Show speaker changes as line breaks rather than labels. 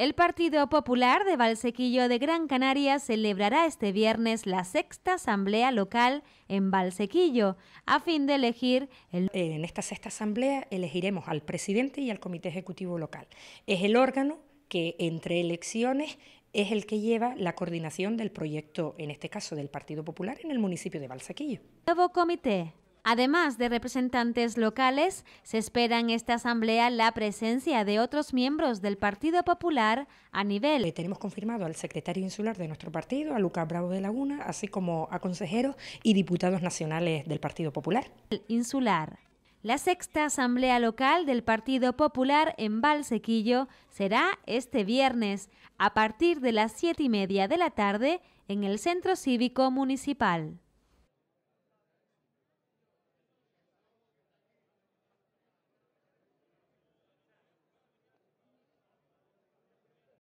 El Partido Popular de Valsequillo de Gran Canaria celebrará este viernes la sexta asamblea local en Valsequillo a fin de elegir el... Eh, en esta sexta asamblea elegiremos al presidente y
al comité ejecutivo local. Es el órgano que entre elecciones es el que lleva la coordinación del proyecto, en este caso del Partido Popular, en el municipio de Valsequillo.
Nuevo comité Además de representantes locales, se espera en esta asamblea la presencia de otros miembros del Partido Popular a nivel. Tenemos confirmado al secretario
insular de nuestro partido, a Lucas Bravo de Laguna, así como a consejeros y diputados nacionales del Partido Popular.
Insular. La sexta asamblea local del Partido Popular en Valsequillo será este viernes a partir de las siete y media de la tarde en el Centro Cívico Municipal.